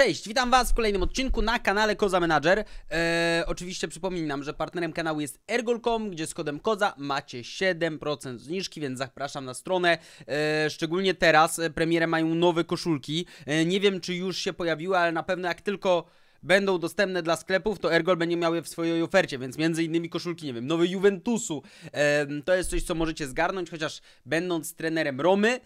Cześć, witam Was w kolejnym odcinku na kanale Koza Manager. Eee, oczywiście przypominam, że partnerem kanału jest ergol.com, gdzie z kodem Koza macie 7% zniżki, więc zapraszam na stronę. Eee, szczególnie teraz e, premierę mają nowe koszulki. Eee, nie wiem, czy już się pojawiły, ale na pewno jak tylko będą dostępne dla sklepów, to Ergol będzie miał je w swojej ofercie, więc między innymi koszulki, nie wiem, nowe Juventusu. E, to jest coś, co możecie zgarnąć, chociaż będąc trenerem Romy,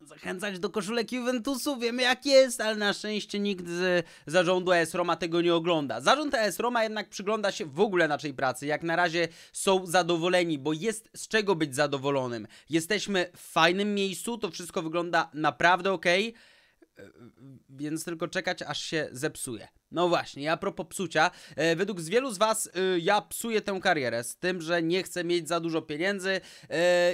zachęcać do koszulek Juventusu, wiemy jak jest, ale na szczęście nikt z zarządu AS Roma tego nie ogląda. Zarząd AS Roma jednak przygląda się w ogóle naszej pracy, jak na razie są zadowoleni, bo jest z czego być zadowolonym. Jesteśmy w fajnym miejscu, to wszystko wygląda naprawdę ok, e, więc tylko czekać aż się zepsuje. No właśnie, a propos psucia, e, według wielu z Was e, ja psuję tę karierę z tym, że nie chcę mieć za dużo pieniędzy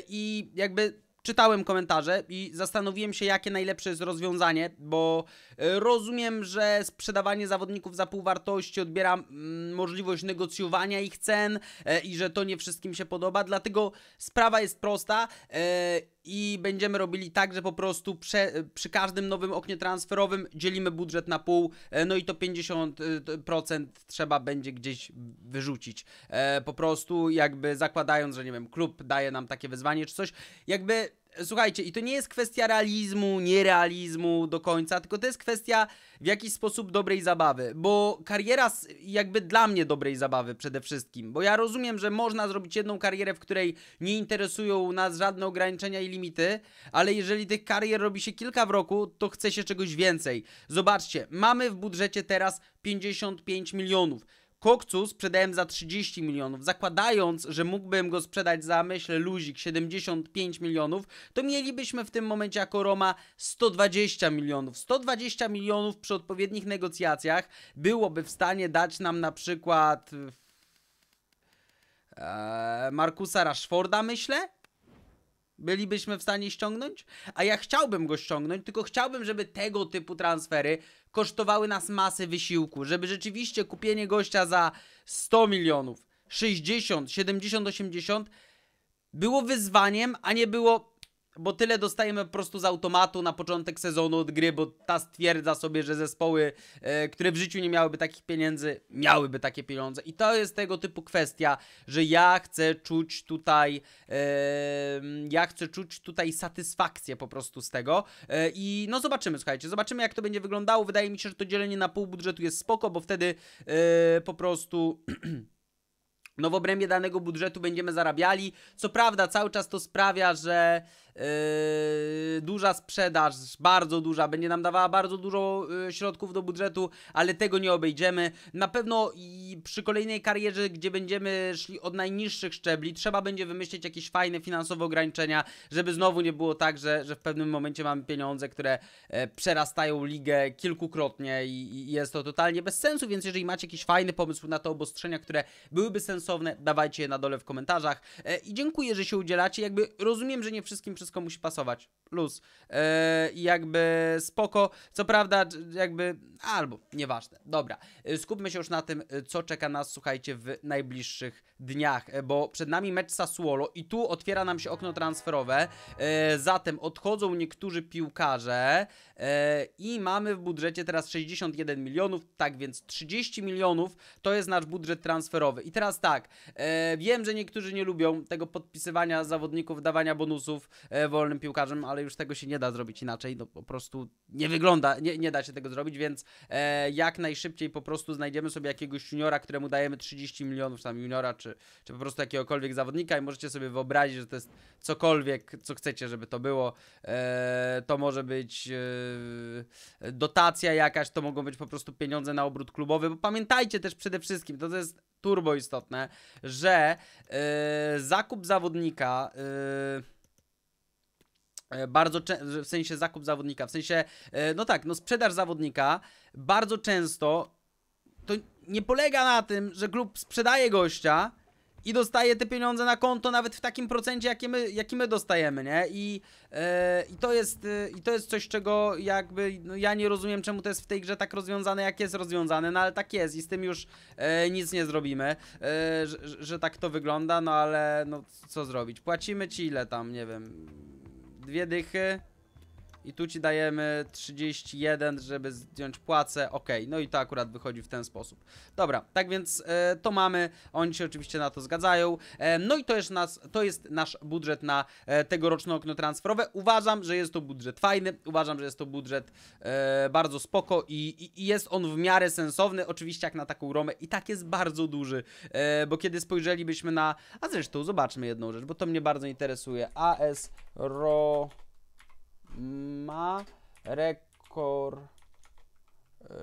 i jakby czytałem komentarze i zastanowiłem się, jakie najlepsze jest rozwiązanie, bo e, rozumiem, że sprzedawanie zawodników za pół wartości odbiera mm, możliwość negocjowania ich cen e, i że to nie wszystkim się podoba, dlatego sprawa jest prosta e, i będziemy robili tak, że po prostu prze, przy każdym nowym oknie transferowym dzielimy budżet na pół, e, no i to 50% e, trzeba będzie gdzieś wyrzucić. E, po prostu jakby zakładając, że nie wiem, klub daje nam takie wyzwanie czy coś, jakby słuchajcie, i to nie jest kwestia realizmu, nierealizmu do końca, tylko to jest kwestia w jakiś sposób dobrej zabawy, bo kariera jakby dla mnie dobrej zabawy przede wszystkim, bo ja rozumiem, że można zrobić jedną karierę, w której nie interesują nas żadne ograniczenia i limity, ale jeżeli tych karier robi się kilka w roku, to chce się czegoś więcej. Zobaczcie, mamy w budżecie teraz 55 milionów. Koksu sprzedałem za 30 milionów. Zakładając, że mógłbym go sprzedać za, myślę, luzik 75 milionów, to mielibyśmy w tym momencie jako Roma 120 milionów. 120 milionów przy odpowiednich negocjacjach byłoby w stanie dać nam na przykład... E, Markusa Rashforda, myślę, bylibyśmy w stanie ściągnąć, a ja chciałbym go ściągnąć, tylko chciałbym, żeby tego typu transfery kosztowały nas masę wysiłku, żeby rzeczywiście kupienie gościa za 100 milionów, 60, 70, 80 było wyzwaniem, a nie było bo tyle dostajemy po prostu z automatu na początek sezonu od gry, bo ta stwierdza sobie, że zespoły, e, które w życiu nie miałyby takich pieniędzy, miałyby takie pieniądze. I to jest tego typu kwestia, że ja chcę czuć tutaj, e, ja chcę czuć tutaj satysfakcję po prostu z tego. E, I no zobaczymy, słuchajcie, zobaczymy jak to będzie wyglądało. Wydaje mi się, że to dzielenie na pół budżetu jest spoko, bo wtedy e, po prostu... No w obrębie danego budżetu będziemy zarabiali. Co prawda cały czas to sprawia, że Yy, duża sprzedaż, bardzo duża, będzie nam dawała bardzo dużo yy, środków do budżetu, ale tego nie obejdziemy. Na pewno i przy kolejnej karierze, gdzie będziemy szli od najniższych szczebli, trzeba będzie wymyślić jakieś fajne finansowe ograniczenia, żeby znowu nie było tak, że, że w pewnym momencie mamy pieniądze, które e, przerastają ligę kilkukrotnie i, jest to totalnie bez sensu, więc jeżeli macie jakiś fajny pomysł na te obostrzenia, które byłyby sensowne, dawajcie je na dole w komentarzach. E, I dziękuję, że się udzielacie. Jakby rozumiem, że nie wszystkim przez wszystko musi pasować. Luz. E, I yy, jakby spoko. Co prawda, jakby albo nieważne. Dobra, e, skupmy się już na tym, e, co czeka nas, słuchajcie, w najbliższych dniach, bo przed nami mecz Sassuolo i tu otwiera nam się okno transferowe. Yy, zatem odchodzą niektórzy piłkarze yy, i mamy w budżecie teraz 61 milionów, tak więc 30 milionów to jest nasz budżet transferowy. I teraz tak, wiem, że niektórzy nie lubią tego podpisywania zawodników, dawania bonusów E, wolnym piłkarzem, ale już tego się nie da zrobić inaczej, no po prostu nie wygląda, nie, nie da się tego zrobić, więc e, jak najszybciej po prostu znajdziemy sobie jakiegoś juniora, któremu dajemy 30 milionów tam juniora, czy, czy po prostu jakiegokolwiek zawodnika i możecie sobie wyobrazić, że to jest cokolwiek, co chcecie, żeby to było. E, to może być e, dotacja jakaś, to mogą być po prostu pieniądze na obrót klubowy, bo pamiętajcie też przede wszystkim, to, jest turbo istotne, że e, zakup zawodnika e, E, bardzo w sensie zakup zawodnika, w sensie, e, no tak, no sprzedaż zawodnika bardzo często to nie polega na tym, że klub sprzedaje gościa i dostaje te pieniądze na konto nawet w takim procencie, jaki my, jaki my dostajemy, nie? I, e, i, to jest, I to jest coś, czego jakby, no ja nie rozumiem, czemu to jest w tej grze tak rozwiązane, jak jest rozwiązane, no ale tak jest i z tym już nic nie zrobimy, że, że tak to wygląda, no ale no co zrobić? Płacimy ci ile tam, nie wiem... Dwie dychy. I tu ci dajemy 31, żeby zdjąć płacę. Ok, no i to akurat wychodzi w ten sposób. Dobra, tak więc e, to mamy. Oni się oczywiście na to zgadzają. E, no i to jest, nas, to jest nasz budżet na e, tegoroczne okno transferowe. Uważam, że jest to budżet fajny. Uważam, że jest to budżet e, bardzo spoko i, i, jest on w miarę sensowny. Oczywiście jak na taką Romę i tak jest bardzo duży, e, bo kiedy spojrzelibyśmy na... A zresztą zobaczmy jedną rzecz, bo to mnie bardzo interesuje. AS Ro ma rekord e,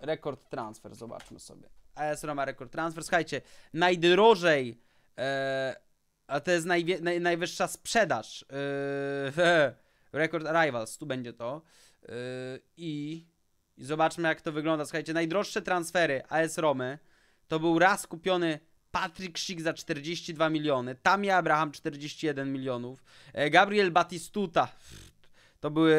rekord transfer, zobaczmy sobie. AS Roma rekord transfer, słuchajcie, najdrożej, e, a to jest naj, najwyższa sprzedaż, e, rekord arrivals, tu będzie to i, i zobaczmy jak to wygląda, słuchajcie, najdroższe transfery AS Romy to był raz kupiony Patrick Schick za 42 miliony, Tamia Abraham 41 milionów, e, Gabriel Batistuta, to były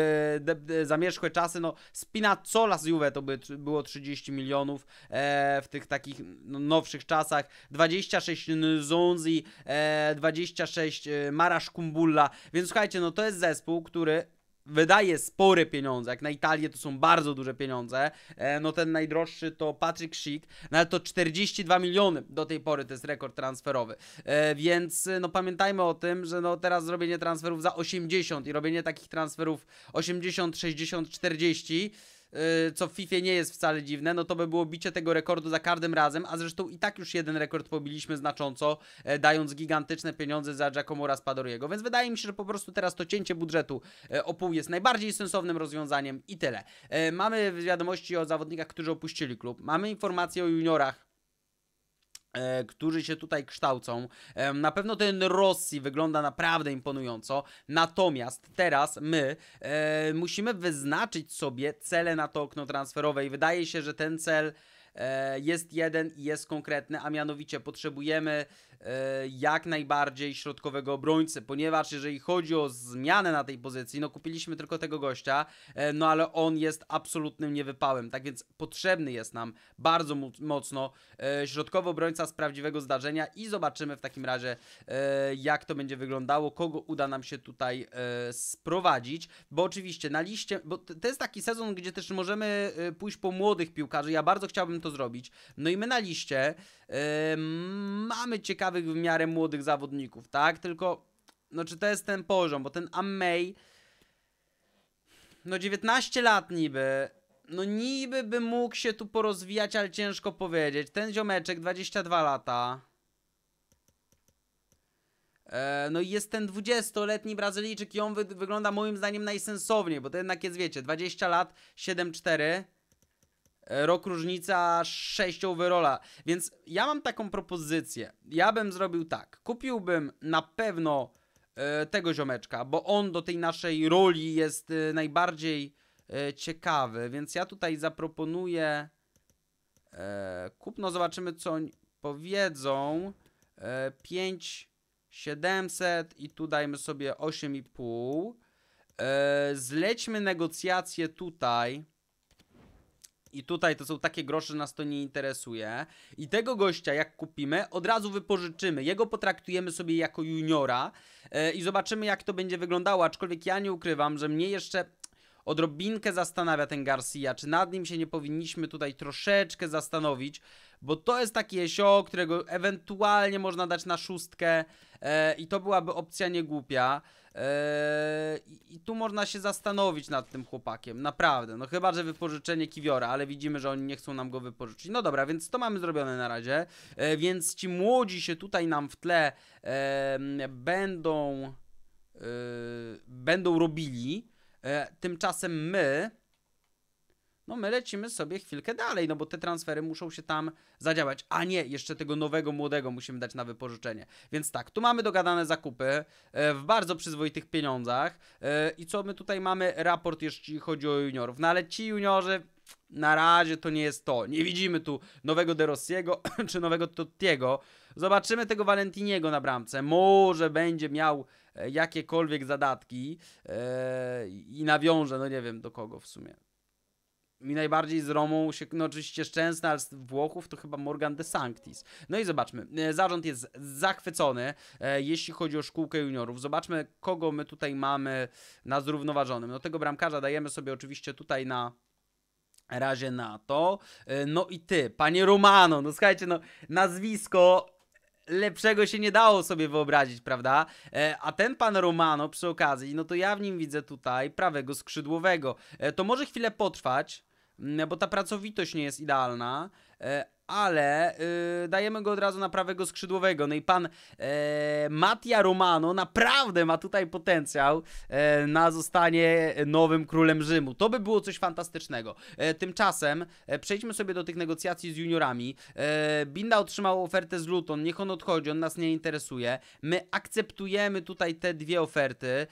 zamierzchłe czasy, no Spinazzola z Juve to by, było 30 milionów e, w tych takich no, nowszych czasach, 26 Nzonzi, e, 26 e, Marasz Kumbulla, więc słuchajcie, no to jest zespół, który wydaje spore pieniądze, jak na Italię to są bardzo duże pieniądze, e, no ten najdroższy to Patrick Schick, no ale to 42 miliony do tej pory to jest rekord transferowy, e, więc no pamiętajmy o tym, że no teraz zrobienie transferów za 80 i robienie takich transferów 80, 60, 40 Y, co w FIFA nie jest wcale dziwne, no to by było bicie tego rekordu za każdym razem, a zresztą i tak już jeden rekord pobiliśmy znacząco, e, dając gigantyczne pieniądze za Giacomo Raspadoriego, więc wydaje mi się, że po prostu teraz to cięcie budżetu e, o pół jest najbardziej sensownym rozwiązaniem i tyle. E, mamy wiadomości o zawodnikach, którzy opuścili klub, mamy informacje o juniorach, E, którzy się tutaj kształcą. E, na pewno ten Rossi wygląda naprawdę imponująco, natomiast teraz my e, musimy wyznaczyć sobie cele na to okno transferowe i wydaje się, że ten cel E, jest jeden i jest konkretny, a mianowicie potrzebujemy e, jak najbardziej środkowego obrońcy, ponieważ jeżeli chodzi o zmianę na tej pozycji, no kupiliśmy tylko tego gościa, e, no ale on jest absolutnym niewypałem, tak więc potrzebny jest nam bardzo mocno środkowy obrońca z prawdziwego zdarzenia i zobaczymy w takim razie jak to będzie wyglądało, kogo uda nam się tutaj sprowadzić, bo oczywiście na liście, bo to jest taki sezon, gdzie też możemy pójść po młodych piłkarzy, ja bardzo chciałbym to zrobić. No i my na liście yy, mamy ciekawych w miarę młodych zawodników, tak? Tylko, no czy to jest ten poziom, bo ten Amey, no 19 lat niby, no niby by mógł się tu porozwijać, ale ciężko powiedzieć. Ten ziomeczek, 22 lata. E, no i jest ten 20-letni Brazylijczyk i on wy wygląda moim zdaniem najsensowniej, bo to jednak jest, wiecie, 20 lat, 7-4 rok różnica 6 overola. Więc ja mam taką propozycję. Ja bym zrobił tak. Kupiłbym na pewno e, tego ziomeczka, bo on do tej naszej roli jest e, najbardziej e, ciekawy, więc ja tutaj zaproponuję kupno, zobaczymy co oni powiedzą. 5 700 i tu dajmy sobie 8,5. Zlećmy negocjacje tutaj i tutaj to są takie grosze, nas to nie interesuje. I tego gościa, jak kupimy, od razu wypożyczymy. Jego potraktujemy sobie jako juniora yy, i zobaczymy, jak to będzie wyglądało. Aczkolwiek ja nie ukrywam, że mnie jeszcze odrobinkę zastanawia ten Garcia, czy nad nim się nie powinniśmy tutaj troszeczkę zastanowić, bo to jest taki Esio, którego ewentualnie można dać na szóstkę e, i to byłaby opcja niegłupia. E, I tu można się zastanowić nad tym chłopakiem, naprawdę. No chyba, że wypożyczenie Kiwiora, ale widzimy, że oni nie chcą nam go wypożyczyć. No dobra, więc to mamy zrobione na razie. E, więc ci młodzi się tutaj nam w tle e, będą, będą robili. E, tymczasem my, no my lecimy sobie chwilkę dalej, no bo te transfery muszą się tam zadziałać. A nie, jeszcze tego nowego, młodego musimy dać na wypożyczenie. Więc tak, tu mamy dogadane zakupy e, w bardzo przyzwoitych pieniądzach. E, I co my tutaj mamy? Raport, jeśli chodzi o juniorów. No ale ci juniorzy, na razie to nie jest to. Nie widzimy tu nowego De Rossiego czy nowego Tottiego. Zobaczymy tego Valentiniego na bramce. Może będzie miał E, jakiekolwiek zadatki e, i nawiążę no nie wiem do kogo w sumie. Mi najbardziej z Romą się, no oczywiście szczęsna, ale z Włochów to chyba Morgan de Sanctis. No i zobaczmy, e, zarząd jest zachwycony, e, jeśli chodzi o szkółkę juniorów. Zobaczmy, kogo my tutaj mamy na zrównoważonym. No tego bramkarza dajemy sobie oczywiście tutaj na razie na to. E, no i ty, panie Romano, no słuchajcie, no nazwisko lepszego się nie dało sobie wyobrazić, prawda? E, a ten pan Romano przy okazji, no to ja w nim widzę tutaj prawego skrzydłowego. E, to może chwilę potrwać, bo ta pracowitość nie jest idealna. E, ale y, dajemy go od razu na prawego skrzydłowego. No i pan Matia e, Mattia Romano naprawdę ma tutaj potencjał e, na zostanie nowym królem Rzymu. To by było coś fantastycznego. tymczasem przejdźmy sobie do tych negocjacji z juniorami. Binda otrzymał ofertę z Luton, niech on odchodzi, on nas nie interesuje. My akceptujemy tutaj te dwie oferty,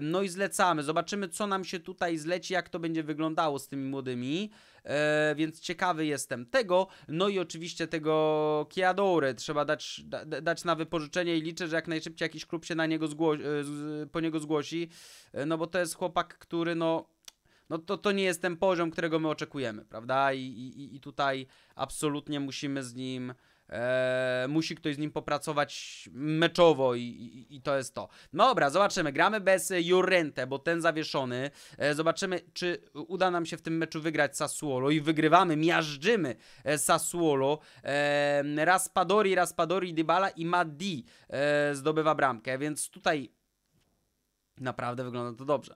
no i zlecamy. Zobaczymy, co nam się tutaj zleci, jak to będzie wyglądało z tymi młodymi. E, więc ciekawy jestem tego. No i oczywiście tego Kiadore trzeba dać, da, dać na wypożyczenie i liczę, że jak najszybciej jakiś klub się na niego e, po niego zgłosi, e, no bo to jest chłopak, który no no to, to nie jest ten poziom, którego my oczekujemy, prawda? I, i, i tutaj absolutnie musimy z nim E, musi ktoś z nim popracować meczowo i, i, i, to jest to. No dobra, zobaczymy. Gramy bez Jurente, bo ten zawieszony. E, zobaczymy, czy uda nam się w tym meczu wygrać Sassuolo i wygrywamy, miażdżymy e, Sassuolo. E, Raspadori, Raspadori, Dybala i Madi e, zdobywa bramkę, więc tutaj naprawdę wygląda to dobrze.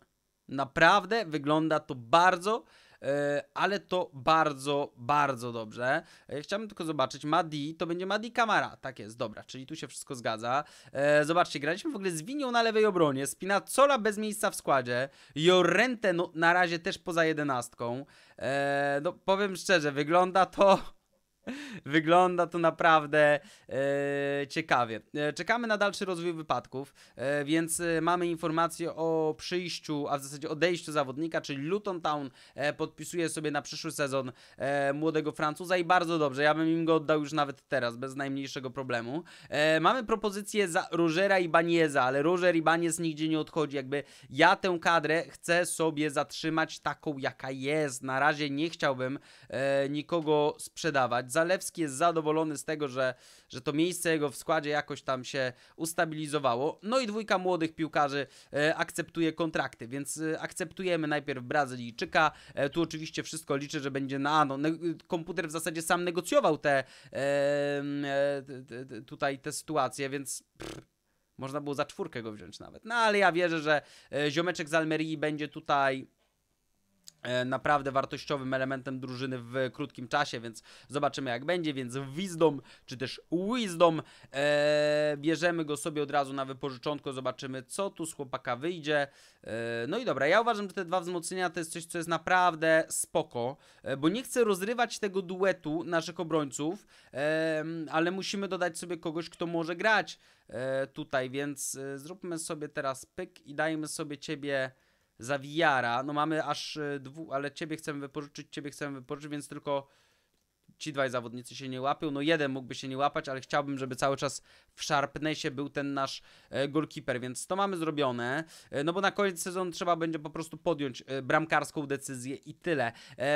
Naprawdę wygląda to bardzo, E, ale to bardzo, bardzo dobrze. E, chciałbym tylko zobaczyć, Madi, to będzie Madi Kamara, tak jest, dobra, czyli tu się wszystko zgadza. E, zobaczcie, graliśmy w ogóle z Winią na lewej obronie, Spinacola bez miejsca w składzie, Jorente no, na razie też poza jedenastką. No powiem szczerze, wygląda to Wygląda to naprawdę e, ciekawie. E, czekamy na dalszy rozwój wypadków, e, więc e, mamy informację o przyjściu, a w zasadzie odejściu zawodnika, czyli Luton Town e, podpisuje sobie na przyszły sezon e, młodego Francuza i bardzo dobrze. Ja bym im go oddał już nawet teraz, bez najmniejszego problemu. mamy propozycję za Rogera i Banieza, ale Roger i Baniez nigdzie nie odchodzi. Jakby ja tę kadrę chcę sobie zatrzymać taką, jaka jest. Na razie nie chciałbym nikogo sprzedawać Zalewski jest zadowolony z tego, że, że to miejsce jego w składzie jakoś tam się ustabilizowało. No i dwójka młodych piłkarzy e, akceptuje kontrakty, więc e, akceptujemy najpierw Brazylijczyka. E, tu oczywiście wszystko liczy, że będzie na no, komputer w zasadzie sam negocjował te tutaj te sytuacje, więc pff, można było za czwórkę go wziąć nawet. No ale ja wierzę, że ziomeczek z Almerii będzie tutaj E, naprawdę wartościowym elementem drużyny w krótkim czasie, więc zobaczymy jak będzie, więc Wisdom, czy też Wisdom, e, bierzemy go sobie od razu na wypożyczonko, zobaczymy co tu z chłopaka wyjdzie, e, no i dobra, ja uważam, że te dwa wzmocnienia to jest coś, co jest naprawdę spoko, e, bo nie chcę rozrywać tego duetu naszych obrońców, e, ale musimy dodać sobie kogoś, kto może grać e, tutaj, więc e, zróbmy sobie teraz pyk i dajmy sobie ciebie zawijara. No mamy aż e, dwu, ale ciebie chcemy wypożyczyć, ciebie chcemy wypożyczyć, więc tylko ci dwaj zawodnicy się nie łapią. No jeden mógłby się nie łapać, ale chciałbym, żeby cały czas w Sharpnessie był ten nasz e, goalkeeper, więc to mamy zrobione. E, no bo na koniec sezonu trzeba będzie po prostu podjąć e, bramkarską decyzję i tyle.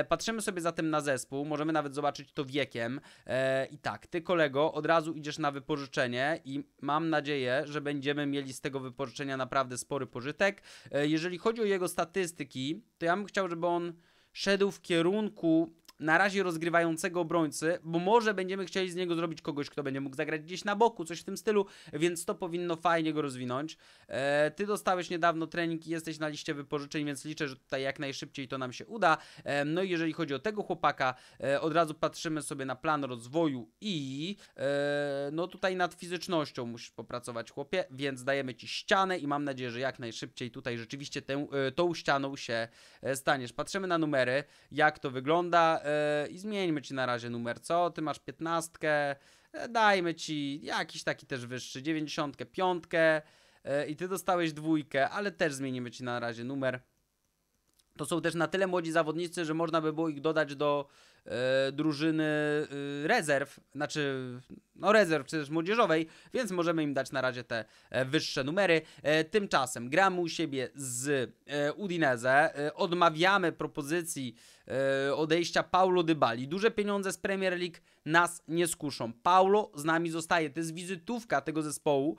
Patrzymy sobie zatem na zespół, możemy nawet zobaczyć to wiekiem. I tak, ty kolego od razu idziesz na wypożyczenie i mam nadzieję, że będziemy mieli z tego wypożyczenia naprawdę spory pożytek. Jeżeli chodzi o jego statystyki, to ja bym chciał, żeby on szedł w kierunku na razie rozgrywającego obrońcy, bo może będziemy chcieli z niego zrobić kogoś, kto będzie mógł zagrać gdzieś na boku, coś w tym stylu, więc to powinno fajnie go rozwinąć. E, ty dostałeś niedawno trening i jesteś na liście wypożyczeń, więc liczę, że tutaj jak najszybciej to nam się uda. E, no i jeżeli chodzi o tego chłopaka, e, od razu patrzymy sobie na plan rozwoju i e, no tutaj nad fizycznością musisz popracować chłopie, więc dajemy Ci ścianę i mam nadzieję, że jak najszybciej tutaj rzeczywiście tę, e, tą ścianą się e, staniesz. Patrzymy na numery, jak to wygląda yy, i zmieńmy ci na razie numer, co? Ty masz piętnastkę, e, dajmy ci jakiś taki też wyższy, dziewięćdziesiątkę, piątkę yy, i ty dostałeś dwójkę, ale też zmienimy ci na razie numer. To są też na tyle młodzi zawodnicy, że można by było ich dodać do E, drużyny e, rezerw, znaczy no rezerw też młodzieżowej, więc możemy im dać na razie te e, wyższe numery. tymczasem gramy u siebie z Udinese, odmawiamy propozycji odejścia Paulo Dybali. Duże pieniądze z Premier League nas nie skuszą. Paulo z nami zostaje. To jest wizytówka tego zespołu.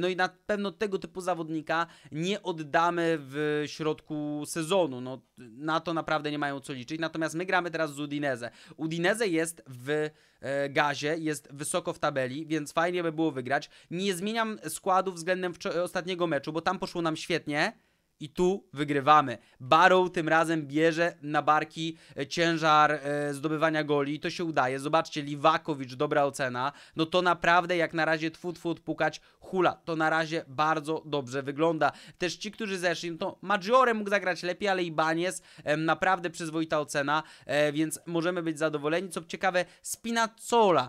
No i na pewno tego typu zawodnika nie oddamy w środku sezonu. No, na to naprawdę nie mają co liczyć. Natomiast my gramy teraz z Udinese. Udinezę. Udinezę jest w e, gazie, jest wysoko w tabeli, więc fajnie by było wygrać. Nie zmieniam składu względem ostatniego meczu, bo tam poszło nam świetnie. I tu wygrywamy. Barrow tym razem bierze na barki e, ciężar e, zdobywania goli. i To się udaje. Zobaczcie, Liwakowicz, dobra ocena. No to naprawdę jak na razie twut twut pukać hula. To na razie bardzo dobrze wygląda. Też ci, którzy zeszli, no to Maggiore mógł zagrać lepiej, ale Ibaniez naprawdę przyzwoita ocena, e, więc możemy być zadowoleni. Co ciekawe, Spinazzola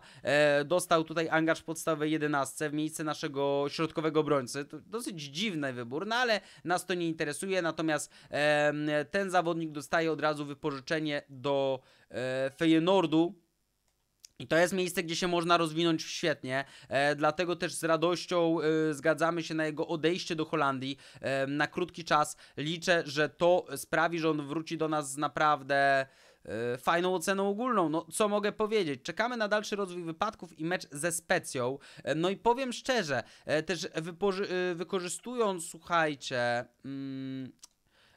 dostał tutaj angaż w podstawowej 11 w miejsce naszego środkowego obrońcy. To dosyć dziwny wybór, no ale nas to nie interesuje, natomiast ten zawodnik dostaje od razu wypożyczenie do e, Feyenoordu, i to jest miejsce, gdzie się można rozwinąć świetnie, e, dlatego też z radością e, zgadzamy się na jego odejście do Holandii e, na krótki czas. Liczę, że to sprawi, że on wróci do nas z naprawdę E, fajną oceną ogólną. No, co mogę powiedzieć? Czekamy na dalszy rozwój wypadków i mecz ze Specją. E, no i powiem szczerze, e, też wykorzystując, słuchajcie, mm,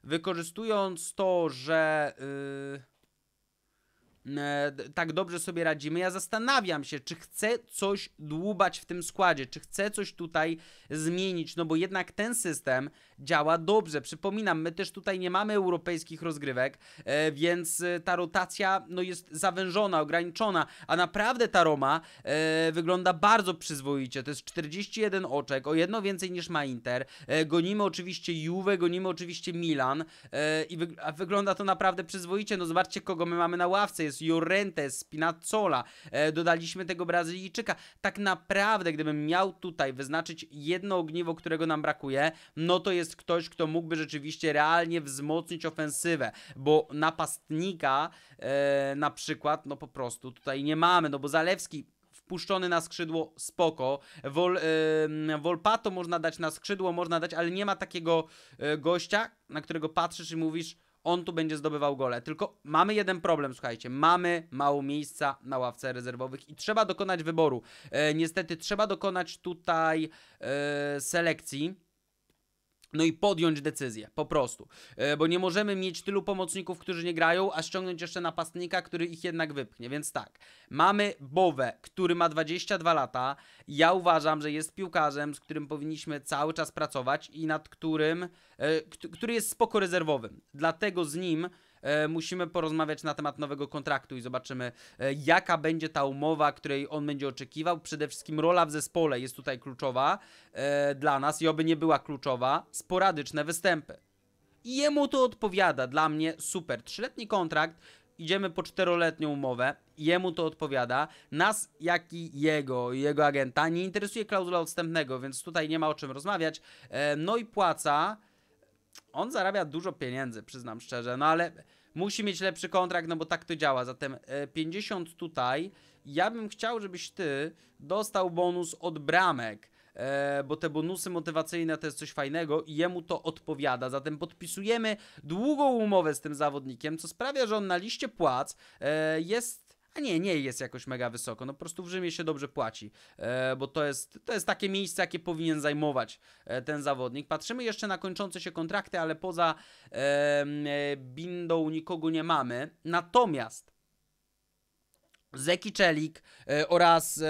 wykorzystując to, że... Yy E, tak dobrze sobie radzimy. Ja zastanawiam się, czy chcę coś dłubać w tym składzie, czy chcę coś tutaj zmienić, no bo jednak ten system działa dobrze. Przypominam, my też tutaj nie mamy europejskich rozgrywek, e, więc e, ta rotacja no, jest zawężona, ograniczona, a naprawdę ta Roma wygląda bardzo przyzwoicie. To jest 41 oczek, o jedno więcej niż ma Inter. Gonimy oczywiście Juve, gonimy oczywiście Milan i wygląda to naprawdę przyzwoicie. No zobaczcie, kogo my mamy na ławce. Jest Jurente, Llorente, dodaliśmy tego Brazylijczyka. Tak naprawdę, gdybym miał tutaj wyznaczyć jedno ogniwo, którego nam brakuje, no to jest ktoś, kto mógłby rzeczywiście realnie wzmocnić ofensywę, bo napastnika e, na przykład, no po prostu tutaj nie mamy, no bo Zalewski wpuszczony na skrzydło, spoko. Wol, e, Volpato można dać na skrzydło, można dać, ale nie ma takiego e, gościa, na którego patrzysz i mówisz, on tu będzie zdobywał gole. Tylko mamy jeden problem, słuchajcie. Mamy mało miejsca na ławce rezerwowych i trzeba dokonać wyboru. E, niestety trzeba dokonać tutaj e, selekcji no i podjąć decyzję, po prostu. E, bo nie możemy mieć tylu pomocników, którzy nie grają, a ściągnąć jeszcze napastnika, który ich jednak wypchnie. Więc tak, mamy Bowę, który ma 22 lata. Ja uważam, że jest piłkarzem, z którym powinniśmy cały czas pracować i nad którym, e, który jest spoko rezerwowym. Dlatego z nim E, musimy porozmawiać na temat nowego kontraktu i zobaczymy, e, jaka będzie ta umowa, której on będzie oczekiwał. Przede wszystkim rola w zespole jest tutaj kluczowa e, dla nas i oby nie była kluczowa. Sporadyczne występy. I jemu to odpowiada. Dla mnie super. Trzyletni kontrakt, idziemy po czteroletnią umowę, jemu to odpowiada. Nas, jak i jego, jego agenta nie interesuje klauzula odstępnego, więc tutaj nie ma o czym rozmawiać. No i płaca on zarabia dużo pieniędzy, przyznam szczerze, no ale musi mieć lepszy kontrakt, no bo tak to działa. Zatem 50 e, tutaj. Ja bym chciał, żebyś ty dostał bonus od bramek. E, bo te bonusy motywacyjne to jest coś fajnego i jemu to odpowiada. Zatem podpisujemy długą umowę z tym zawodnikiem, co sprawia, że on na liście płac e, jest a nie, nie jest jakoś mega wysoko. No po prostu w Rzymie się dobrze płaci, e, bo to jest, to jest takie miejsce, jakie powinien zajmować e, ten zawodnik. Patrzymy jeszcze na kończące się kontrakty, ale poza e, Bindą nikogo nie mamy. Natomiast Zeki Czelik oraz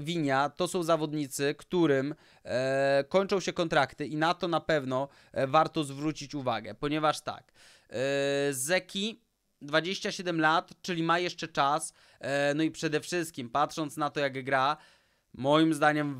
Winia to są zawodnicy, którym kończą się kontrakty i na to na pewno warto zwrócić uwagę, ponieważ tak, Zeki 27 lat, czyli ma jeszcze czas. E, no i przede wszystkim, patrząc na to, jak gra, moim zdaniem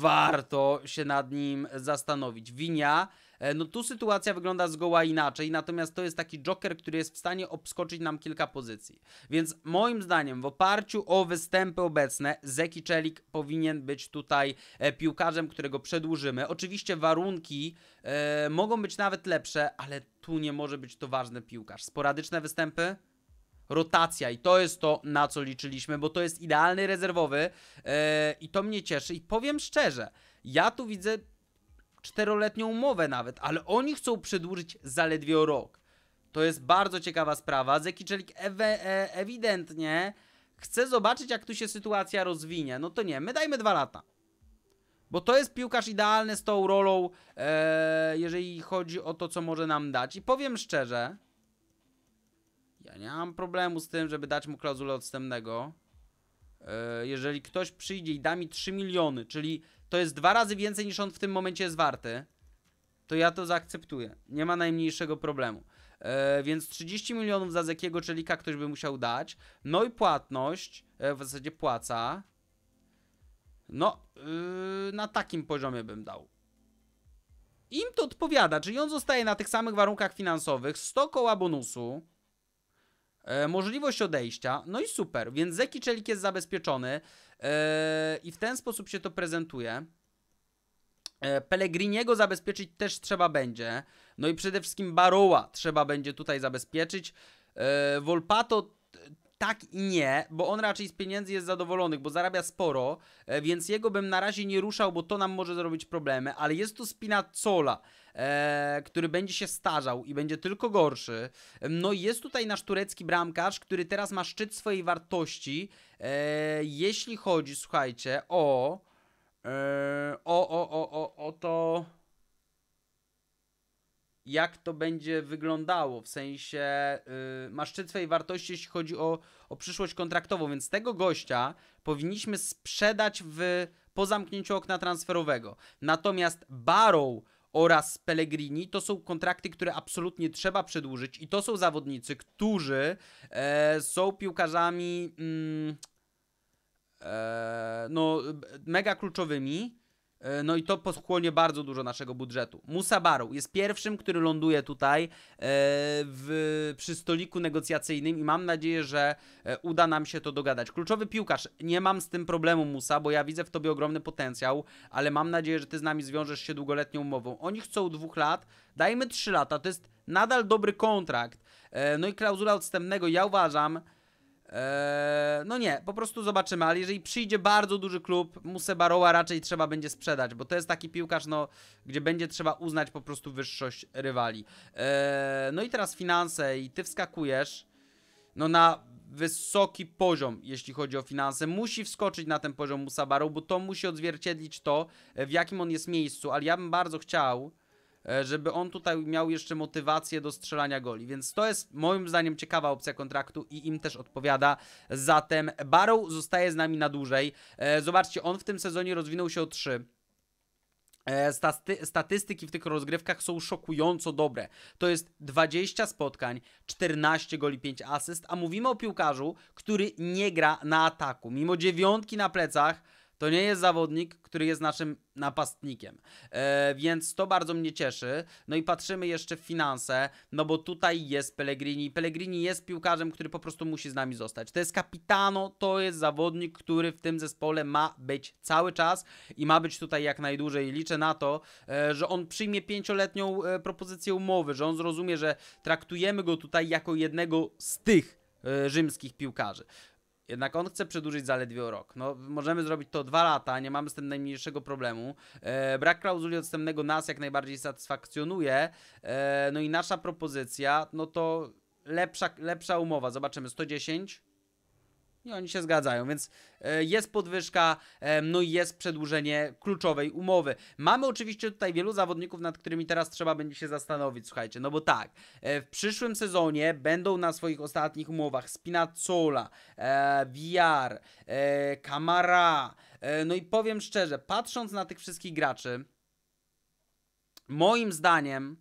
warto się nad nim zastanowić. Winia E, no tu sytuacja wygląda zgoła inaczej, natomiast to jest taki joker, który jest w stanie obskoczyć nam kilka pozycji. Więc moim zdaniem w oparciu o występy obecne Zeki Czelik powinien być tutaj e, piłkarzem, którego przedłużymy. Oczywiście warunki e, mogą być nawet lepsze, ale tu nie może być to ważny piłkarz. Sporadyczne występy rotacja i to jest to, na co liczyliśmy, bo to jest idealny rezerwowy e, i to mnie cieszy. I powiem szczerze, ja tu widzę czteroletnią umowę nawet, ale oni chcą przedłużyć zaledwie o rok. To jest bardzo ciekawa sprawa. Zeki Czelik e, ewidentnie chce zobaczyć, jak tu się sytuacja rozwinie. No to nie, my dajmy dwa lata. Bo to jest piłkarz idealny z tą rolą, e, jeżeli chodzi o to, co może nam dać. I powiem szczerze, ja nie mam problemu z tym, żeby dać mu klauzulę odstępnego. E, jeżeli ktoś przyjdzie i da mi 3 miliony, czyli to jest dwa razy więcej niż on w tym momencie jest warty, to ja to zaakceptuję. Nie ma najmniejszego problemu. E, więc 30 milionów za Zekiego Czelika ktoś by musiał dać. No i płatność, e, w zasadzie płaca. No, yy, na takim poziomie bym dał. Im to odpowiada, czyli on zostaje na tych samych warunkach finansowych, 100 koła bonusu, e, możliwość odejścia, no i super, więc Zeki Czelik jest zabezpieczony. E, I w ten sposób się to prezentuje. E, Pellegriniego zabezpieczyć też trzeba będzie. No i przede wszystkim Baroła trzeba będzie tutaj zabezpieczyć. E, Volpato tak i nie, bo on raczej z pieniędzy jest zadowolony, bo zarabia sporo, e, więc jego bym na razie nie ruszał, bo to nam może zrobić problemy, ale jest tu Spinazzola, e, który będzie się starzał i będzie tylko gorszy. No i jest tutaj nasz turecki bramkarz, który teraz ma szczyt swojej wartości, e, jeśli chodzi, słuchajcie, o... E, o, o, o, o, o to jak to będzie wyglądało, w sensie yy, ma szczyt swojej wartości, jeśli chodzi o, o przyszłość kontraktową, więc tego gościa powinniśmy sprzedać w, po zamknięciu okna transferowego. Natomiast Barrow oraz Pellegrini to są kontrakty, które absolutnie trzeba przedłużyć i to są zawodnicy, którzy e, są piłkarzami mm, e, no, mega kluczowymi, E, no i to pochłonie bardzo dużo naszego budżetu. Musa Baru jest pierwszym, który ląduje tutaj e, w, przy stoliku negocjacyjnym i mam nadzieję, że e, uda nam się to dogadać. Kluczowy piłkarz, nie mam z tym problemu Musa, bo ja widzę w tobie ogromny potencjał, ale mam nadzieję, że ty z nami zwiążesz się długoletnią umową. Oni chcą dwóch lat, dajmy trzy lata, to jest nadal dobry kontrakt. No i klauzula odstępnego, ja uważam, Eee, no nie, po prostu zobaczymy, ale jeżeli przyjdzie bardzo duży klub, Muse Baroła raczej trzeba będzie sprzedać, bo to jest taki piłkarz, no, gdzie będzie trzeba uznać po prostu wyższość rywali. Eee, no i teraz finanse i ty wskakujesz no, na wysoki poziom, jeśli chodzi o finanse. Musi wskoczyć na ten poziom Musa Baroł, bo to musi odzwierciedlić to, w jakim on jest miejscu, ale ja bym bardzo chciał, E, żeby on tutaj miał jeszcze motywację do strzelania goli. Więc to jest moim zdaniem ciekawa opcja kontraktu i im też odpowiada. Zatem Barrow zostaje z nami na dłużej. E, zobaczcie, on w tym sezonie rozwinął się o 3. E, statystyki w tych rozgrywkach są szokująco dobre. To jest 20 spotkań, 14 goli, 5 asyst, a mówimy o piłkarzu, który nie gra na ataku. Mimo dziewiątki na plecach, to nie jest zawodnik, który jest naszym napastnikiem. E, więc to bardzo mnie cieszy. No i patrzymy jeszcze w finanse, no bo tutaj jest Pellegrini. Pellegrini jest piłkarzem, który po prostu musi z nami zostać. To jest kapitano, to jest zawodnik, który w tym zespole ma być cały czas i ma być tutaj jak najdłużej. Liczę na to, e, że on przyjmie pięcioletnią e, propozycję umowy, że on zrozumie, że traktujemy go tutaj jako jednego z tych e, rzymskich piłkarzy. Jednak on chce przedłużyć zaledwie o rok. No, możemy zrobić to dwa lata, nie mamy z tym najmniejszego problemu. E, brak klauzuli odstępnego nas jak najbardziej satysfakcjonuje. E, no i nasza propozycja, no to lepsza, lepsza umowa. Zobaczymy, 110 i oni się zgadzają, więc e, jest podwyżka, e, no i jest przedłużenie kluczowej umowy. Mamy oczywiście tutaj wielu zawodników, nad którymi teraz trzeba będzie się zastanowić, słuchajcie, no bo tak, e, w przyszłym sezonie będą na swoich ostatnich umowach Spinazzola, VR, Camara, no i powiem szczerze, patrząc na tych wszystkich graczy, moim zdaniem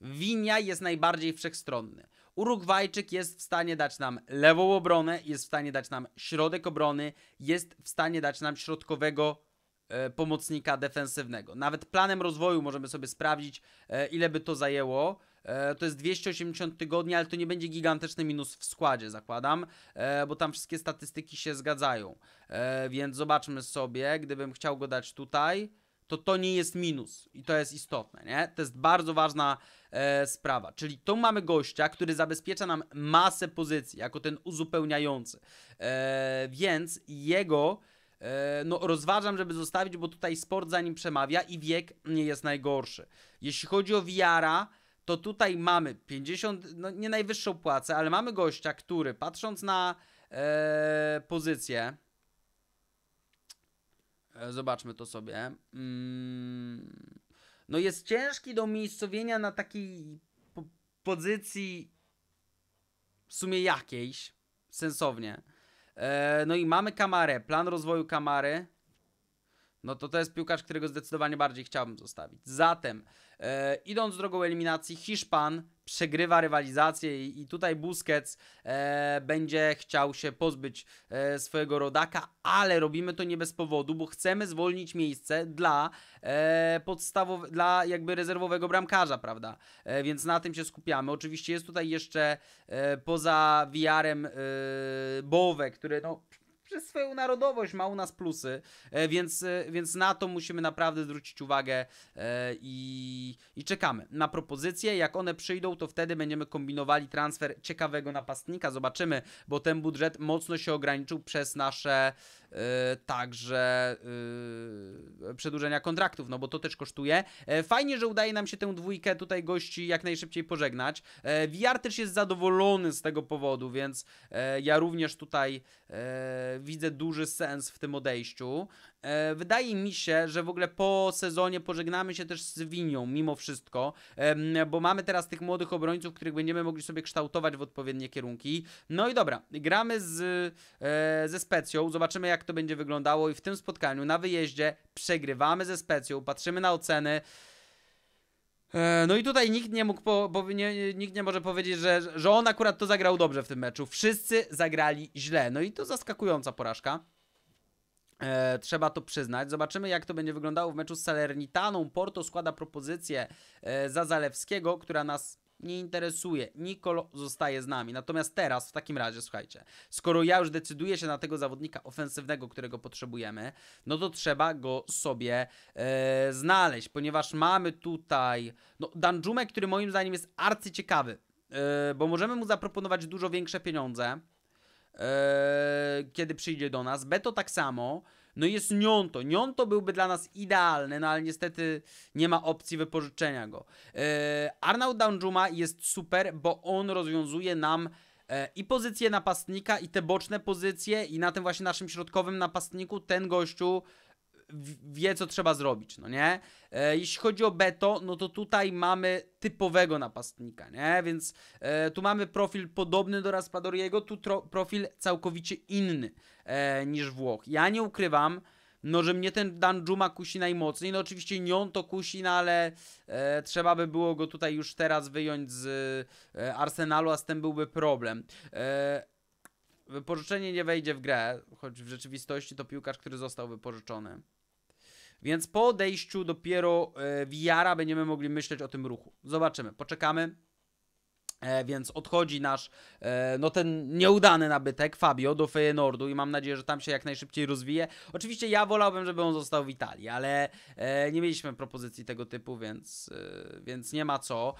Winia jest najbardziej wszechstronny. Urugwajczyk jest w stanie dać nam lewą obronę, jest w stanie dać nam środek obrony, jest w stanie dać nam środkowego e, pomocnika defensywnego. Nawet planem rozwoju możemy sobie sprawdzić, e, ile by to zajęło. E, to jest 280 tygodni, ale to nie będzie gigantyczny minus w składzie, zakładam, e, bo tam wszystkie statystyki się zgadzają. E, więc zobaczmy sobie, gdybym chciał go dać tutaj to to nie jest minus i to jest istotne, nie? To jest bardzo ważna e, sprawa. Czyli tu mamy gościa, który zabezpiecza nam masę pozycji, jako ten uzupełniający. E, więc jego e, no, rozważam, żeby zostawić, bo tutaj sport za nim przemawia i wiek nie jest najgorszy. Jeśli chodzi o wiara, to tutaj mamy 50, no nie najwyższą płacę, ale mamy gościa, który patrząc na e, pozycję, E, zobaczmy to sobie. Mm. No jest ciężki do umiejscowienia na takiej po pozycji w sumie jakiejś, sensownie. E, no i mamy Kamarę, plan rozwoju Kamary. No to to jest piłkarz, którego zdecydowanie bardziej chciałbym zostawić. Zatem, e, idąc drogą eliminacji, Hiszpan przegrywa rywalizację i, tutaj Busquets e, będzie chciał się pozbyć e, swojego rodaka, ale robimy to nie bez powodu, bo chcemy zwolnić miejsce dla e, dla jakby rezerwowego bramkarza, prawda? E, więc na tym się skupiamy. Oczywiście jest tutaj jeszcze e, poza VR-em e, Bowe, który no przez swoją narodowość ma u nas plusy, e, więc, e, więc na to musimy naprawdę zwrócić uwagę e, i, i czekamy na propozycje. Jak one przyjdą, to wtedy będziemy kombinowali transfer ciekawego napastnika. Zobaczymy, bo ten budżet mocno się ograniczył przez nasze Y, także y, przedłużenia kontraktów, no bo to też kosztuje. E, fajnie, że udaje nam się tę dwójkę tutaj gości jak najszybciej pożegnać. E, VR też jest zadowolony z tego powodu, więc e, ja również tutaj widzę duży sens w tym odejściu. E, wydaje mi się, że w ogóle po sezonie pożegnamy się też z Winią, mimo wszystko, bo mamy teraz tych młodych obrońców, których będziemy mogli sobie kształtować w odpowiednie kierunki. No i dobra, gramy z, e, ze Specją, zobaczymy jak to będzie wyglądało i w tym spotkaniu na wyjeździe przegrywamy ze Specją, patrzymy na oceny. E, no i tutaj nikt nie mógł po, po, nie, nikt nie może powiedzieć, że, że on akurat to zagrał dobrze w tym meczu. Wszyscy zagrali źle. No i to zaskakująca porażka. E, trzeba to przyznać. Zobaczymy, jak to będzie wyglądało w meczu z Salernitaną. Porto składa propozycję e, za Zalewskiego, która nas nie interesuje. Nikolo zostaje z nami. Natomiast teraz, w takim razie, słuchajcie, skoro ja już decyduję się na tego zawodnika ofensywnego, którego potrzebujemy, no to trzeba go sobie e, znaleźć, ponieważ mamy tutaj no, który moim zdaniem jest arcyciekawy, e, bo możemy mu zaproponować dużo większe pieniądze. Eee, kiedy przyjdzie do nas. Beto tak samo. No i jest Nionto. Nionto byłby dla nas idealny, no ale niestety nie ma opcji wypożyczenia go. Eee, Arnaud Danjuma jest super, bo on rozwiązuje nam eee, i pozycję napastnika, i te boczne pozycje, i na tym właśnie naszym środkowym napastniku ten gościu wie, co trzeba zrobić, no nie? E, jeśli chodzi o Beto, no to tutaj mamy typowego napastnika, nie? Więc e, tu mamy profil podobny do Raspadoriego, tu tro, profil całkowicie inny e, niż Włoch. Ja nie ukrywam, no, że mnie ten Danjuma kusi najmocniej. No, oczywiście nią to kusi, no ale e, trzeba by było go tutaj już teraz wyjąć z e, Arsenalu, a z tym byłby problem. E, wypożyczenie nie wejdzie w grę, choć w rzeczywistości to piłkarz, który został wypożyczony. Więc po odejściu dopiero e, wiara będziemy mogli myśleć o tym ruchu. Zobaczymy, poczekamy. E, więc odchodzi nasz, e, no ten nieudany nabytek Fabio do Feyenoordu i mam nadzieję, że tam się jak najszybciej rozwije. Oczywiście ja wolałbym, żeby on został w Italii, ale e, nie mieliśmy propozycji tego typu, więc, więc nie ma co.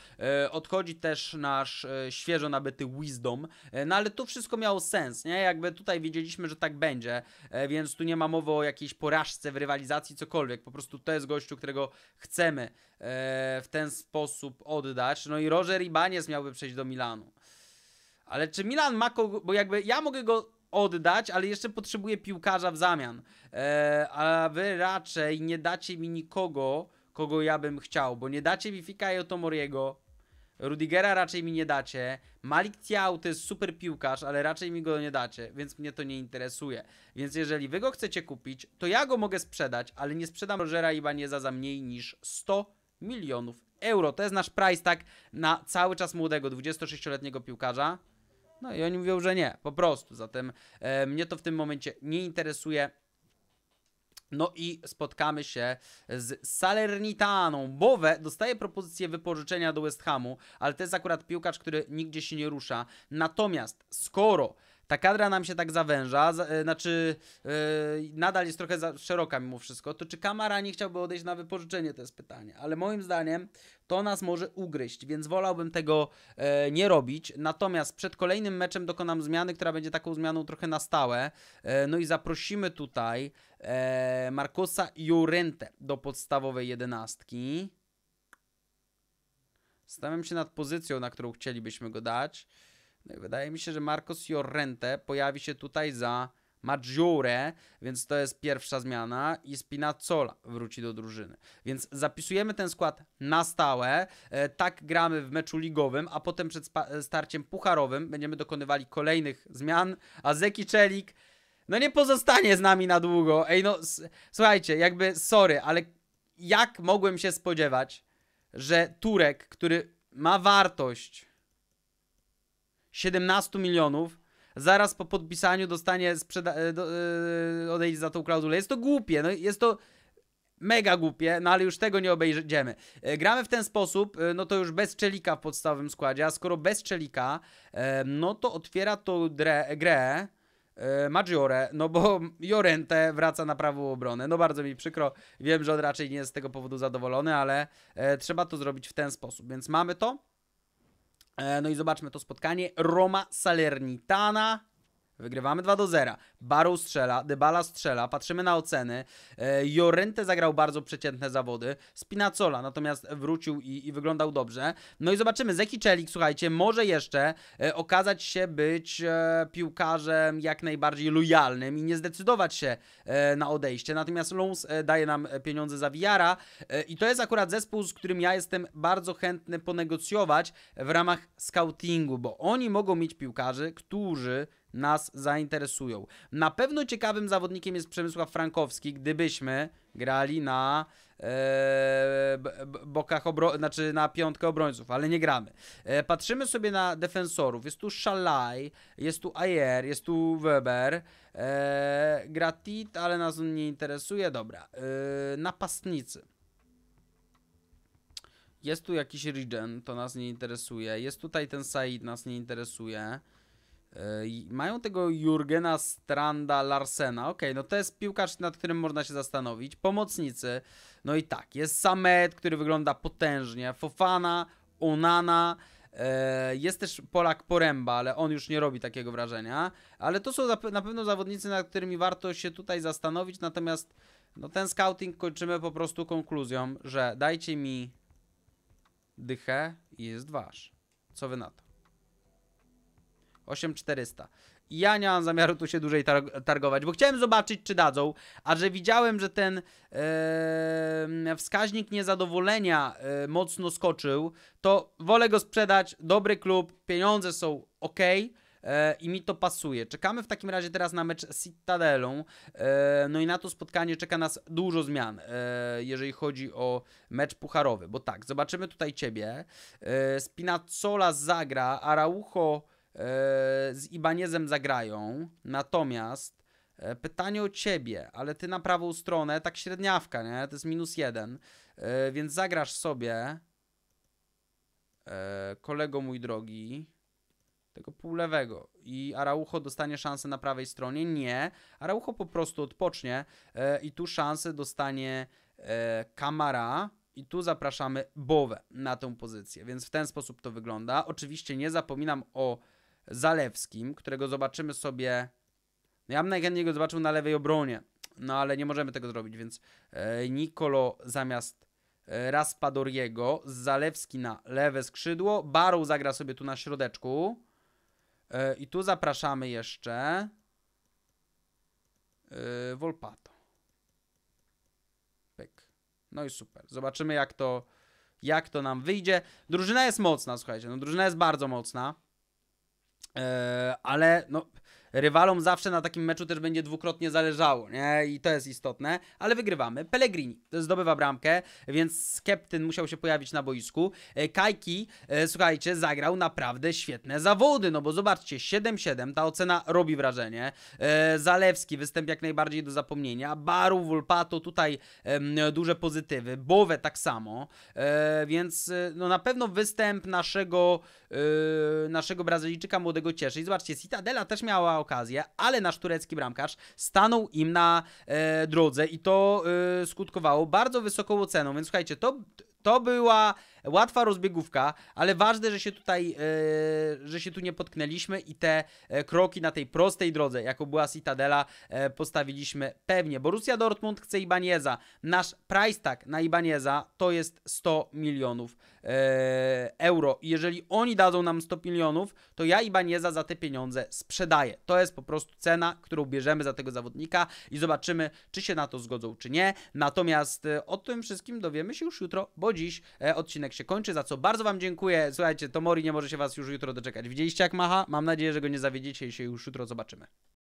Odchodzi też nasz świeżo nabyty Wisdom, no ale tu wszystko miało sens, nie? Jakby tutaj wiedzieliśmy, że tak będzie, więc tu nie ma mowy o jakiejś porażce w rywalizacji, cokolwiek. Po prostu to jest gościu, którego chcemy E, w ten sposób oddać. No i Roger Ibanez miałby przejść do Milanu. Ale czy Milan ma kogo, bo jakby ja mogę go oddać, ale jeszcze potrzebuję piłkarza w zamian. E, a wy raczej nie dacie mi nikogo, kogo ja bym chciał, bo nie dacie mi Fika Tomoriego. Rudigera raczej mi nie dacie. Malik Tiał to jest super piłkarz, ale raczej mi go nie dacie, więc mnie to nie interesuje. Więc jeżeli wy go chcecie kupić, to ja go mogę sprzedać, ale nie sprzedam Rogera Ibaneza za mniej niż 100 milionów euro. To jest nasz price tak na cały czas młodego 26-letniego piłkarza. No i oni mówią, że nie, po prostu. Zatem e, mnie to w tym momencie nie interesuje. No i spotkamy się z Salernitaną. Bowe dostaje propozycję wypożyczenia do West Hamu, ale to jest akurat piłkarz, który nigdzie się nie rusza. Natomiast skoro ta kadra nam się tak zawęża, e, znaczy yy, nadal jest trochę za szeroka mimo wszystko, to czy Kamara nie chciałby odejść na wypożyczenie, to jest pytanie. Ale moim zdaniem to nas może ugryźć, więc wolałbym tego e, nie robić. Natomiast przed kolejnym meczem dokonam zmiany, która będzie taką zmianą trochę na stałe. E, no i zaprosimy tutaj e, Marcosa Jurente do podstawowej jedenastki. Stawiam się nad pozycją, na którą chcielibyśmy go dać. No wydaje mi się, że Marcos Llorente pojawi się tutaj za Maggiore, więc to jest pierwsza zmiana i Spinazzola wróci do drużyny. Więc zapisujemy ten skład na stałe, e, tak gramy w meczu ligowym, a potem przed e, starciem pucharowym będziemy dokonywali kolejnych zmian, a Zeki Czelik no nie pozostanie z nami na długo. Ej no, słuchajcie, jakby sorry, ale jak mogłem się spodziewać, że Turek, który ma wartość 17 milionów, zaraz po podpisaniu dostanie sprzeda- e, do, yy, e, odejść za tą klauzulę. Jest to głupie, no jest to mega głupie, no ale już tego nie obejrzymy. E, gramy w ten sposób, no to już bez Czelika w podstawowym składzie, a skoro bez Czelika, no to otwiera tą dre, grę Maggiore, no bo Jorente wraca na prawą obronę. No bardzo mi przykro, wiem, że on raczej nie jest z tego powodu zadowolony, ale trzeba to zrobić w ten sposób, więc mamy to. E, no i zobaczmy to spotkanie. Roma Salernitana. Wygrywamy 2 do 0. Baru strzela, Dybala strzela, patrzymy na oceny. E, Jorente zagrał bardzo przeciętne zawody. Spinacola natomiast wrócił i, i wyglądał dobrze. No i zobaczymy, Zeki Czelik, słuchajcie, może jeszcze e, okazać się być e, piłkarzem jak najbardziej lojalnym i nie zdecydować się e, na odejście. Natomiast Lons daje nam pieniądze za wiara i to jest akurat zespół, z którym ja jestem bardzo chętny ponegocjować w ramach scoutingu, bo oni mogą mieć piłkarzy, którzy nas zainteresują. Na pewno ciekawym zawodnikiem jest Przemysław Frankowski, gdybyśmy grali na e, bokach, obro, znaczy na piątkę obrońców, ale nie gramy. E, patrzymy sobie na defensorów. Jest tu Szalaj, jest tu Ayer, jest tu Weber, e, Gratit, ale nas on nie interesuje. Dobra, e, napastnicy. Jest tu jakiś Regen, to nas nie interesuje. Jest tutaj ten Said, nas nie interesuje. Mają tego Jurgena Stranda Larsena. ok, no to jest piłkarz, nad którym można się zastanowić. Pomocnicy. No i tak, jest Samet, który wygląda potężnie. Fofana, Onana. Jest też Polak Poręba, ale on już nie robi takiego wrażenia. Ale to są na pewno zawodnicy, nad którymi warto się tutaj zastanowić. Natomiast no, ten scouting kończymy po prostu konkluzją, że dajcie mi dychę i jest wasz. Co wy na to? 8400. ja nie mam zamiaru tu się dłużej targować, bo chciałem zobaczyć, czy dadzą, a że widziałem, że ten yy, wskaźnik niezadowolenia yy, mocno skoczył, to wolę go sprzedać. Dobry klub, pieniądze są ok e, i mi to pasuje. Czekamy w takim razie teraz na mecz z Citadelą. E, no i na to spotkanie czeka nas dużo zmian, jeżeli chodzi o mecz pucharowy. Bo tak, zobaczymy tutaj Ciebie. Spinazzola zagra, Araujo E, z Ibanezem zagrają. Natomiast e, pytanie o ciebie, ale ty na prawą stronę, tak średniawka, nie? To jest minus jeden. E, więc zagrasz sobie, kolego mój drogi, tego półlewego i Araujo dostanie szansę na prawej stronie? Nie. Araujo po prostu odpocznie i tu szansę dostanie Kamara, i tu zapraszamy Bowę na tę pozycję, więc w ten sposób to wygląda. Oczywiście nie zapominam o Zalewskim, którego zobaczymy sobie. No ja bym najchętniej go zobaczył na lewej obronie, no ale nie możemy tego zrobić, więc e, Nikolo zamiast e, Raspadoriego, Zalewski na lewe skrzydło, Barrow zagra sobie tu na środeczku. E, I tu zapraszamy jeszcze Volpato. Pyk. No i super. Zobaczymy jak to, jak to nam wyjdzie. Drużyna jest mocna, słuchajcie. No, drużyna jest bardzo mocna. E, ale no Rywalom zawsze na takim meczu też będzie dwukrotnie zależało, nie? I to jest istotne, ale wygrywamy. Pellegrini zdobywa bramkę, więc skeptyn musiał się pojawić na boisku. E, Kajki, e, słuchajcie, zagrał naprawdę świetne zawody, no bo zobaczcie, 7-7, ta ocena robi wrażenie. E, Zalewski, występ jak najbardziej do zapomnienia. Baru, Wulpato, tutaj duże pozytywy. Bowe tak samo, więc no na pewno występ naszego, naszego Brazylijczyka młodego cieszy. I zobaczcie, Citadela też miała okazję, ale nasz turecki bramkarz stanął im na e, drodze i to e, skutkowało bardzo wysoką oceną. Więc słuchajcie, to, to była Łatwa rozbiegówka, ale ważne, że się tutaj, e, że się tu nie potknęliśmy i te e, kroki na tej prostej drodze, jako była Citadela, e, postawiliśmy pewnie. Borussia Dortmund chce Ibanieza. Nasz price tag na Ibanieza to jest 100 milionów euro. I jeżeli oni dadzą nam 100 milionów, to ja Ibanieza za te pieniądze sprzedaję. To jest po prostu cena, którą bierzemy za tego zawodnika i zobaczymy, czy się na to zgodzą, czy nie. Natomiast o tym wszystkim dowiemy się już jutro, bo dziś odcinek odcinek się kończy, za co bardzo Wam dziękuję. Słuchajcie, Tomori nie może się Was już jutro doczekać. Widzieliście jak macha? Mam nadzieję, że go nie zawiedziecie i się już jutro zobaczymy.